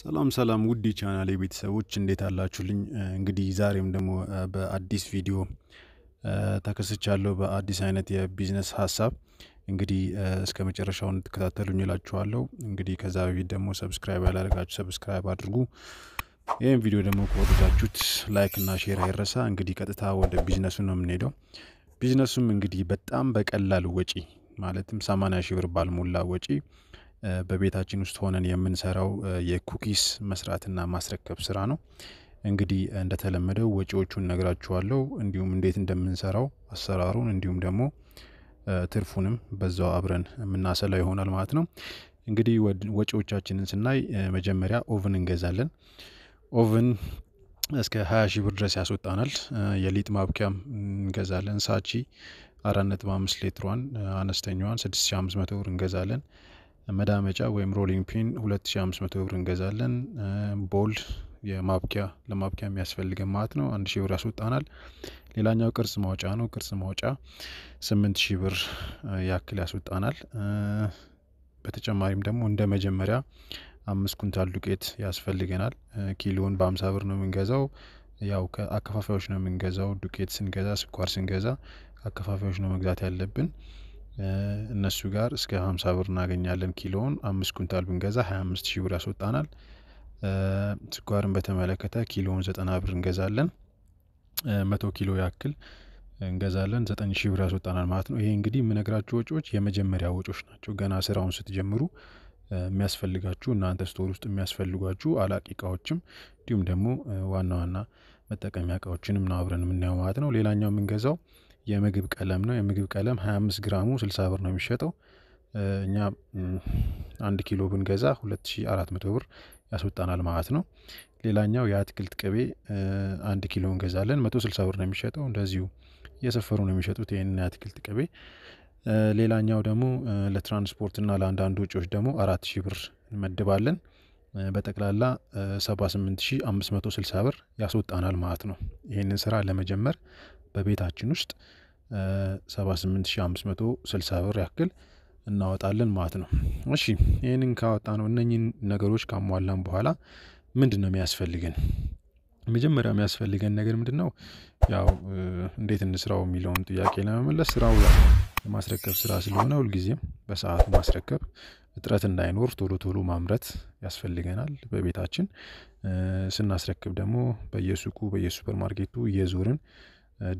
ሰላም ሰላም ውድ ቻናል ቤተሰቦች እንዴት አላችሁልኝ? እንግዲህ ዛሬም ደግሞ በአዲስ ቪዲዮ ተከስቻለሁ። በአዲስ አይነት የቢዝነስ ሀሳብ እንግዲህ እስከ መጨረሻው እንድትከታተሉኝ እላችኋለሁ። እንግዲህ ከዛ በፊት ደግሞ ሰብስክራይብ ያላደረጋችሁ ሰብስክራይብ አድርጉ። ይህም ቪዲዮ ደግሞ ከወደዳችሁት ላይክ እና ሼር አይረሳ። እንግዲህ ቀጥታ ወደ ቢዝነሱ ነው የምንሄደው። ቢዝነሱም እንግዲህ በጣም በቀላል ወጪ ማለትም 80 ሺህ ብር ባልሞላ ወጪ በቤታችን ውስጥ ሆነን የምንሰራው የኩኪስ መስራትና ማስረከብ ስራ ነው። እንግዲህ እንደተለመደው ወጪዎቹን ነግራችኋለሁ፣ እንዲሁም እንዴት እንደምንሰራው አሰራሩን፣ እንዲሁም ደግሞ ትርፉንም በዛው አብረን የምናሰላ ይሆናል ማለት ነው። እንግዲህ ወጪዎቻችንን ስናይ መጀመሪያ ኦቭን እንገዛለን። ኦቭን እስከ 20 ሺህ ብር ድረስ ያስወጣናል። የሊጥ ማብኪያም እንገዛለን። ሳቺ 4.5 ሊትሯን አነስተኛዋን 6500 ብር እንገዛለን። መዳመጫ ወይም ሮሊንግ ፒን 2500 ብር እንገዛለን። ቦል የማብኪያ ለማብኪያ የሚያስፈልገን ማለት ነው። ሺ ብር ያስወጣናል። ሌላኛው ቅርጽ ማውጫ ነው። ቅርጽ ማውጫ 8000 ብር ያክል ያስወጣናል። በተጨማሪም ደግሞ እንደ መጀመሪያ አምስት ኩንታል ዱቄት ያስፈልገናል። ኪሎውን በአምሳ ብር ነው የምንገዛው። ያው ከአከፋፋዮች ነው የምንገዛው። ዱቄት ስንገዛ፣ ስኳር ስንገዛ አከፋፋዮች ነው መግዛት ያለብን። እነሱ ጋር እስከ 50 ብር እናገኛለን። ኪሎውን አምስት ኩንታል ብንገዛ 25 ሺ ብር ያስወጣናል። ስኳርን በተመለከተ ኪሎውን 90 ብር እንገዛለን። መቶ ኪሎ ያክል እንገዛለን። 9 ብር ያስወጣናል ማለት ነው። ይሄ እንግዲህ የምነግራችሁ ወጪዎች የመጀመሪያ ወጪዎች ናቸው። ገና ስራውን ስትጀምሩ የሚያስፈልጋችሁ እናንተ ስቶር ውስጥ የሚያስፈልጓችሁ አላቂ እቃዎችም እንዲሁም ደግሞ ዋና ዋና መጠቀሚያ እቃዎችንም ነው አብረን የምናየው ማለት ነው። ሌላኛው የምንገዛው የምግብ ቀለም ነው። የምግብ ቀለም 25 ግራሙ 60 ብር ነው የሚሸጠው። እኛ አንድ ኪሎ ብንገዛ 2400 ብር ያስወጣናል ማለት ነው። ሌላኛው የአትክልት ቅቤ አንድ ኪሎ እንገዛለን 160 ብር ነው የሚሸጠው። እንደዚሁ እየሰፈሩ ነው የሚሸጡት ይህንን የአትክልት ቅቤ። ሌላኛው ደግሞ ለትራንስፖርትና ለአንዳንድ ወጪዎች ደግሞ አራት ሺህ ብር እንመድባለን። በጠቅላላ 78560 ብር ያስወጣናል ማለት ነው። ይህንን ስራ ለመጀመር በቤታችን ውስጥ 78560 ብር ያክል እናወጣለን ማለት ነው። እሺ ይህንን ካወጣ ነው እነኝን ነገሮች ካሟላን በኋላ ምንድን ነው የሚያስፈልገን? መጀመሪያ የሚያስፈልገን ነገር ምንድን ነው? ያው እንዴት እንስራው የሚለውን ጥያቄ ለመመለስ ስራው ማስረከብ ስራ ስለሆነ ሁልጊዜም በሰዓቱ ማስረከብ እጥረት እንዳይኖር ቶሎ ቶሎ ማምረት ያስፈልገናል። በቤታችን ስናስረክብ ደግሞ በየሱቁ በየሱፐር ማርኬቱ እየዞርን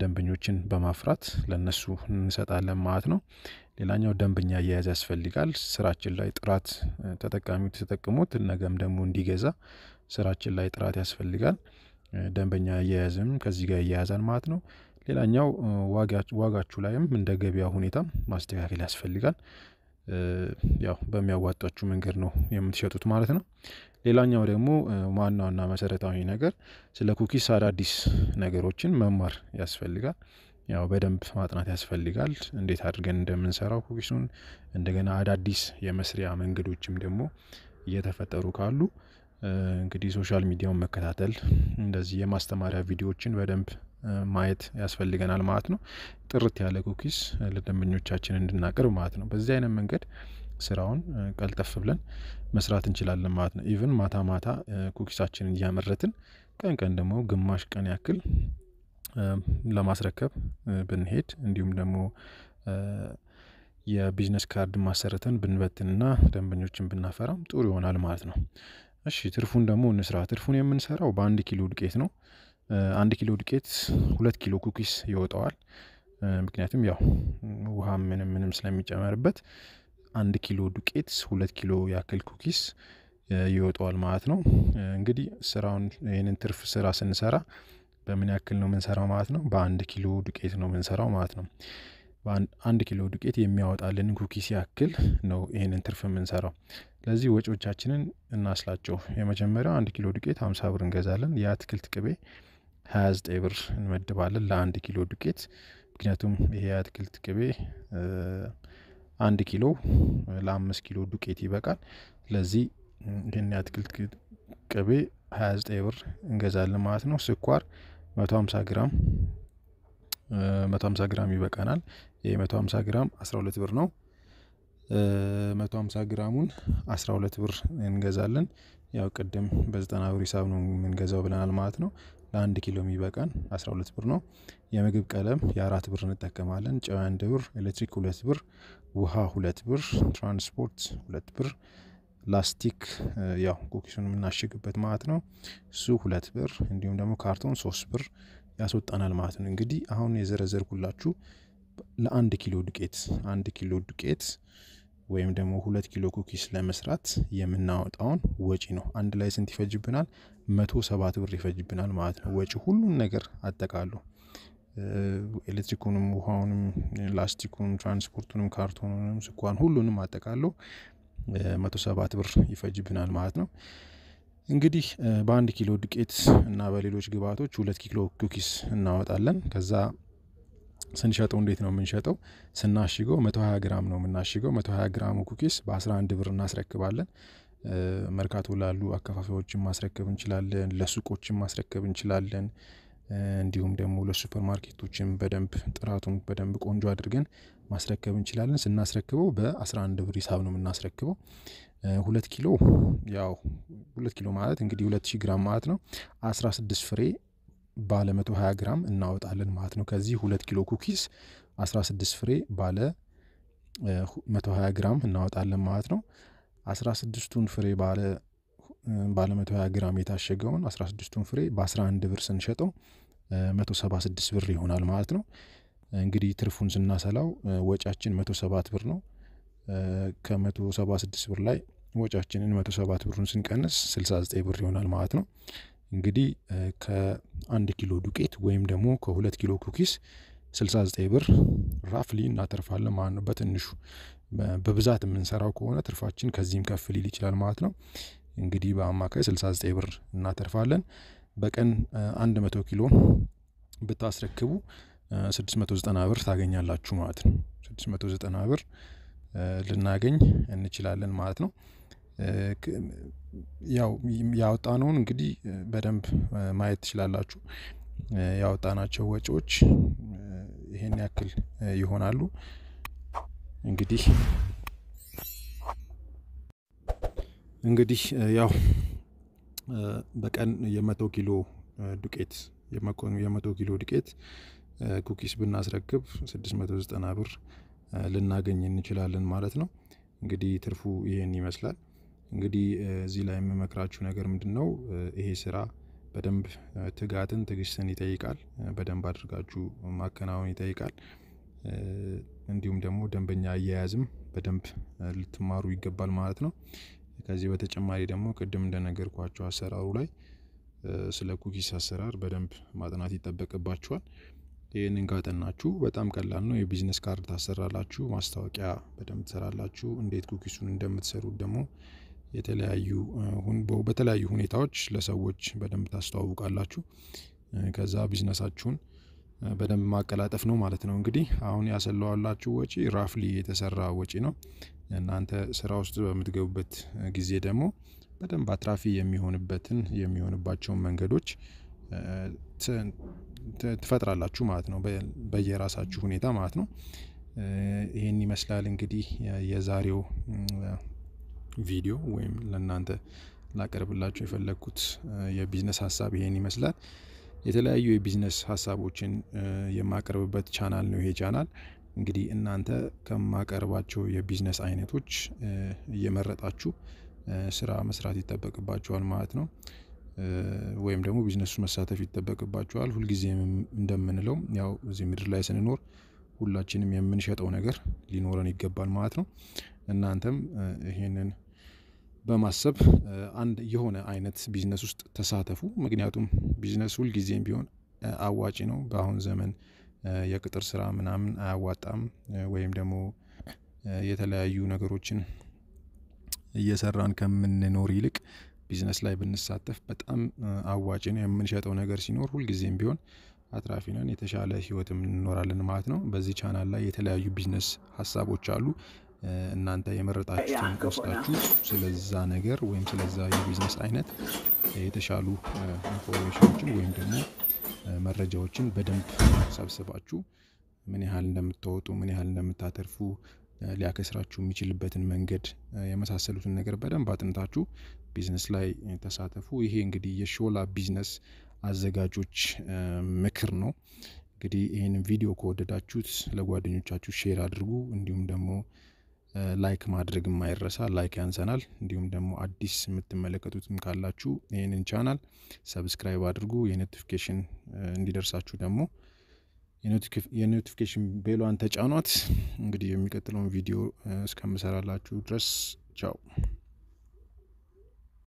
ደንበኞችን በማፍራት ለነሱ እንሰጣለን ማለት ነው። ሌላኛው ደንበኛ አያያዝ ያስፈልጋል። ስራችን ላይ ጥራት ተጠቃሚው ተጠቅሞት ነገም ደግሞ እንዲገዛ ስራችን ላይ ጥራት ያስፈልጋል። ደንበኛ አያያዝም ከዚህ ጋር እያያዛል ማለት ነው። ሌላኛው ዋጋችሁ ላይም እንደ ገበያ ሁኔታ ማስተካከል ያስፈልጋል። ያው በሚያዋጣችሁ መንገድ ነው የምትሸጡት ማለት ነው። ሌላኛው ደግሞ ዋናውና መሰረታዊ ነገር ስለ ኩኪስ አዳዲስ ነገሮችን መማር ያስፈልጋል። ያው በደንብ ማጥናት ያስፈልጋል፣ እንዴት አድርገን እንደምንሰራው ኩኪሱን። እንደገና አዳዲስ የመስሪያ መንገዶችም ደግሞ እየተፈጠሩ ካሉ እንግዲህ ሶሻል ሚዲያውን መከታተል፣ እንደዚህ የማስተማሪያ ቪዲዮዎችን በደንብ ማየት ያስፈልገናል ማለት ነው። ጥርት ያለ ኩኪስ ለደንበኞቻችን እንድናቀርብ ማለት ነው። በዚህ አይነት መንገድ ስራውን ቀልጠፍ ብለን መስራት እንችላለን ማለት ነው። ኢቨን ማታ ማታ ኩኪሳችንን እያመረትን ቀን ቀን ደግሞ ግማሽ ቀን ያክል ለማስረከብ ብንሄድ እንዲሁም ደግሞ የቢዝነስ ካርድ ማሰረተን ብንበትንና ደንበኞችን ብናፈራም ጥሩ ይሆናል ማለት ነው። እሺ ትርፉን ደግሞ እንስራ። ትርፉን የምንሰራው በአንድ ኪሎ ዱቄት ነው። አንድ ኪሎ ዱቄት ሁለት ኪሎ ኩኪስ ይወጣዋል። ምክንያቱም ያው ውሃ ምንም ምንም ስለሚጨመርበት አንድ ኪሎ ዱቄት ሁለት ኪሎ ያክል ኩኪስ ይወጣዋል ማለት ነው። እንግዲህ ስራውን ይህንን ትርፍ ስራ ስንሰራ በምን ያክል ነው የምንሰራው ማለት ነው? በአንድ ኪሎ ዱቄት ነው የምንሰራው ማለት ነው። አንድ ኪሎ ዱቄት የሚያወጣልን ኩኪስ ያክል ነው ይህንን ትርፍ የምንሰራው። ለዚህ ወጪዎቻችንን እናስላቸው። የመጀመሪያው አንድ ኪሎ ዱቄት ሀምሳ ብር እንገዛለን። የአትክልት ቅቤ 29 ብር እንመድባለን ለአንድ ኪሎ ዱቄት። ምክንያቱም ይሄ የአትክልት ቅቤ አንድ ኪሎ ለአምስት ኪሎ ዱቄት ይበቃል። ስለዚህ ይህን የአትክልት ቅቤ 29 ብር እንገዛለን ማለት ነው። ስኳር 150 ግራም 150 ግራም ይበቃናል። ይህ 150 ግራም 12 ብር ነው። 150 ግራሙን 12 ብር እንገዛለን። ያው ቅድም በ90 ብር ሂሳብ ነው የምንገዛው ብለናል ማለት ነው። ለአንድ ኪሎ የሚበቃን 12 ብር ነው። የምግብ ቀለም የአራት ብር እንጠቀማለን። ጨው አንድ ብር፣ ኤሌክትሪክ ሁለት ብር፣ ውሃ ሁለት ብር፣ ትራንስፖርት ሁለት ብር፣ ላስቲክ ያው ኩኪሱን የምናሽግበት ማለት ነው እሱ ሁለት ብር፣ እንዲሁም ደግሞ ካርቶን ሶስት ብር ያስወጣናል ማለት ነው። እንግዲህ አሁን የዘረዘርኩላችሁ ለአንድ ኪሎ ዱቄት አንድ ኪሎ ዱቄት ወይም ደግሞ ሁለት ኪሎ ኩኪስ ለመስራት የምናወጣውን ወጪ ነው። አንድ ላይ ስንት ይፈጅብናል? መቶ ሰባት ብር ይፈጅብናል ማለት ነው። ወጪ ሁሉን ነገር አጠቃሉ ኤሌክትሪኩንም፣ ውሃውንም፣ ላስቲኩን፣ ትራንስፖርቱንም፣ ካርቶኑንም፣ ስኳን ሁሉንም አጠቃሉ መቶ ሰባት ብር ይፈጅብናል ማለት ነው። እንግዲህ በአንድ ኪሎ ዱቄት እና በሌሎች ግብዓቶች ሁለት ኪሎ ኩኪስ እናወጣለን ከዛ ስንሸጠው እንዴት ነው የምንሸጠው? ስናሽገው 120 ግራም ነው የምናሽገው። 120 ግራሙ ኩኪስ በ11 ብር እናስረክባለን። መርካቶ ላሉ አከፋፋዮችን ማስረከብ እንችላለን። ለሱቆችን ማስረከብ እንችላለን። እንዲሁም ደግሞ ለሱፐር ማርኬቶችን በደንብ ጥራቱን በደንብ ቆንጆ አድርገን ማስረከብ እንችላለን። ስናስረክበው በ11 ብር ሂሳብ ነው የምናስረክበው። ሁለት ኪሎ ያው ሁለት ኪሎ ማለት እንግዲህ ሁለት ግራም ማለት ነው። 16 ፍሬ ባለ 120 ግራም እናወጣለን ማለት ነው። ከዚህ 2 ኪሎ ኩኪስ 16 ፍሬ ባለ 120 ግራም እናወጣለን ማለት ነው። 16ቱን ፍሬ ባለ ባለ 120 ግራም የታሸገውን 16ቱን ፍሬ በ11 ብር ስንሸጠው 176 ብር ይሆናል ማለት ነው። እንግዲህ ትርፉን ስናሰላው ወጫችን 107 ብር ነው። ከ176 ብር ላይ ወጫችንን 107 ብሩን ስንቀንስ 69 ብር ይሆናል ማለት ነው። እንግዲህ ከአንድ ኪሎ ዱቄት ወይም ደግሞ ከሁለት ኪሎ ኩኪስ 69 ብር ራፍሊ እናተርፋለን ማለት ነው። በትንሹ በብዛት የምንሰራው ከሆነ ትርፋችን ከዚህም ከፍ ሊል ይችላል ማለት ነው። እንግዲህ በአማካይ 69 ብር እናተርፋለን። በቀን 100 ኪሎ ብታስረክቡ 690 ብር ታገኛላችሁ ማለት ነው። 690 ብር ልናገኝ እንችላለን ማለት ነው። ያው ያወጣነውን እንግዲህ በደንብ ማየት ትችላላችሁ። ያወጣናቸው ወጪዎች ይሄን ያክል ይሆናሉ። እንግዲህ እንግዲህ ያው በቀን የመቶ ኪሎ ዱቄት የመቶ ኪሎ ዱቄት ኩኪስ ብናስረክብ 690 ብር ልናገኝ እንችላለን ማለት ነው። እንግዲህ ትርፉ ይሄን ይመስላል። እንግዲህ እዚህ ላይ የምመክራችሁ ነገር ምንድን ነው፣ ይሄ ስራ በደንብ ትጋትን፣ ትግስትን ይጠይቃል። በደንብ አድርጋችሁ ማከናወን ይጠይቃል። እንዲሁም ደግሞ ደንበኛ አያያዝም በደንብ ልትማሩ ይገባል ማለት ነው። ከዚህ በተጨማሪ ደግሞ ቅድም እንደነገርኳቸው አሰራሩ ላይ ስለ ኩኪስ አሰራር በደንብ ማጥናት ይጠበቅባችኋል። ይህንን ካጠናችሁ በጣም ቀላል ነው። የቢዝነስ ካርድ ታሰራላችሁ፣ ማስታወቂያ በደንብ ትሰራላችሁ። እንዴት ኩኪሱን እንደምትሰሩት ደግሞ የተለያዩ በተለያዩ ሁኔታዎች ለሰዎች በደንብ ታስተዋውቃላችሁ። ከዛ ቢዝነሳችሁን በደንብ ማቀላጠፍ ነው ማለት ነው። እንግዲህ አሁን ያሰለዋላችሁ ወጪ ራፍሊ የተሰራ ወጪ ነው። እናንተ ስራ ውስጥ በምትገቡበት ጊዜ ደግሞ በደንብ አትራፊ የሚሆንበትን የሚሆንባቸውን መንገዶች ትፈጥራላችሁ ማለት ነው። በየራሳችሁ ሁኔታ ማለት ነው። ይህን ይመስላል እንግዲህ የዛሬው ቪዲዮ ወይም ለእናንተ ላቀርብላችሁ የፈለግኩት የቢዝነስ ሀሳብ ይሄን ይመስላል። የተለያዩ የቢዝነስ ሀሳቦችን የማቀርብበት ቻናል ነው ይሄ ቻናል። እንግዲህ እናንተ ከማቀርባቸው የቢዝነስ አይነቶች እየመረጣችሁ ስራ መስራት ይጠበቅባችኋል ማለት ነው። ወይም ደግሞ ቢዝነሱ መሳተፍ ይጠበቅባችኋል። ሁልጊዜ እንደምንለው ያው እዚህ ምድር ላይ ስንኖር ሁላችንም የምንሸጠው ነገር ሊኖረን ይገባል ማለት ነው። እናንተም ይሄንን በማሰብ አንድ የሆነ አይነት ቢዝነስ ውስጥ ተሳተፉ። ምክንያቱም ቢዝነስ ሁልጊዜም ቢሆን አዋጪ ነው። በአሁን ዘመን የቅጥር ስራ ምናምን አያዋጣም ወይም ደግሞ የተለያዩ ነገሮችን እየሰራን ከምንኖር ይልቅ ቢዝነስ ላይ ብንሳተፍ በጣም አዋጭ ነው። የምንሸጠው ነገር ሲኖር ሁልጊዜም ቢሆን አትራፊ ነን፣ የተሻለ ህይወትም እንኖራለን ማለት ነው። በዚህ ቻናል ላይ የተለያዩ ቢዝነስ ሀሳቦች አሉ። እናንተ የመረጣችሁን ወስዳችሁ ስለዛ ነገር ወይም ስለዛ የቢዝነስ አይነት የተሻሉ ኢንፎርሜሽኖችን ወይም ደግሞ መረጃዎችን በደንብ ሰብስባችሁ ምን ያህል እንደምታወጡ፣ ምን ያህል እንደምታተርፉ፣ ሊያከስራችሁ የሚችልበትን መንገድ የመሳሰሉትን ነገር በደንብ አጥንታችሁ ቢዝነስ ላይ ተሳተፉ። ይሄ እንግዲህ የሾላ ቢዝነስ አዘጋጆች ምክር ነው። እንግዲህ ይህንን ቪዲዮ ከወደዳችሁት ለጓደኞቻችሁ ሼር አድርጉ። እንዲሁም ደግሞ ላይክ ማድረግ የማይረሳ ላይክ ያንሰናል። እንዲሁም ደግሞ አዲስ የምትመለከቱትም ካላችሁ ይህንን ቻናል ሰብስክራይብ አድርጉ። የኖቲፊኬሽን እንዲደርሳችሁ ደግሞ የኖቲፊኬሽን ቤሏን ተጫኗት። እንግዲህ የሚቀጥለውን ቪዲዮ እስከምሰራላችሁ ድረስ ቻው።